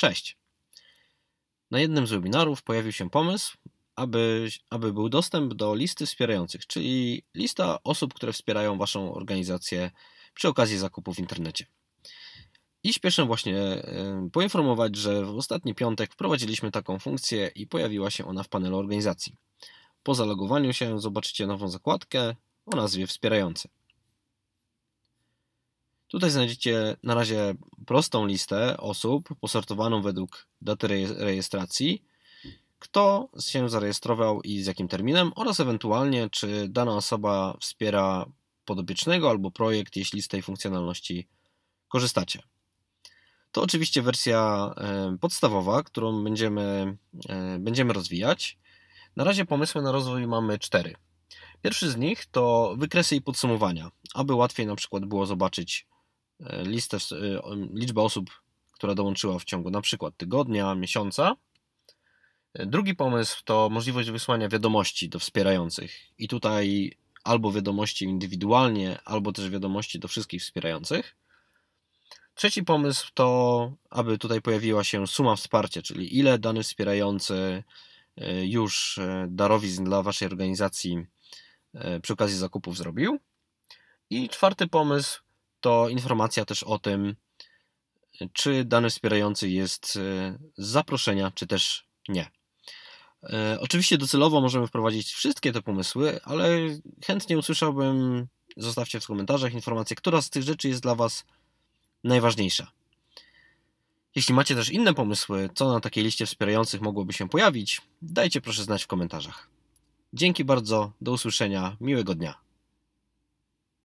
Cześć. Na jednym z webinarów pojawił się pomysł, aby, aby był dostęp do listy wspierających, czyli lista osób, które wspierają Waszą organizację przy okazji zakupu w internecie. I śpieszę właśnie y, poinformować, że w ostatni piątek wprowadziliśmy taką funkcję i pojawiła się ona w panelu organizacji. Po zalogowaniu się zobaczycie nową zakładkę o nazwie Wspierający. Tutaj znajdziecie na razie prostą listę osób posortowaną według daty rejestracji, kto się zarejestrował i z jakim terminem oraz ewentualnie czy dana osoba wspiera podopiecznego albo projekt, jeśli z tej funkcjonalności korzystacie. To oczywiście wersja podstawowa, którą będziemy, będziemy rozwijać. Na razie pomysły na rozwój mamy cztery. Pierwszy z nich to wykresy i podsumowania, aby łatwiej na przykład było zobaczyć listę, y, liczbę osób, która dołączyła w ciągu na przykład tygodnia, miesiąca. Drugi pomysł to możliwość wysłania wiadomości do wspierających. I tutaj albo wiadomości indywidualnie, albo też wiadomości do wszystkich wspierających. Trzeci pomysł to, aby tutaj pojawiła się suma wsparcia, czyli ile dany wspierający y, już y, darowizn dla Waszej organizacji przy okazji zakupów zrobił. I czwarty pomysł to informacja też o tym, czy dany wspierający jest e, z zaproszenia, czy też nie. E, oczywiście docelowo możemy wprowadzić wszystkie te pomysły, ale chętnie usłyszałbym, zostawcie w komentarzach informację, która z tych rzeczy jest dla Was najważniejsza. Jeśli macie też inne pomysły, co na takiej liście wspierających mogłoby się pojawić, dajcie proszę znać w komentarzach. Dzięki bardzo, do usłyszenia, miłego dnia.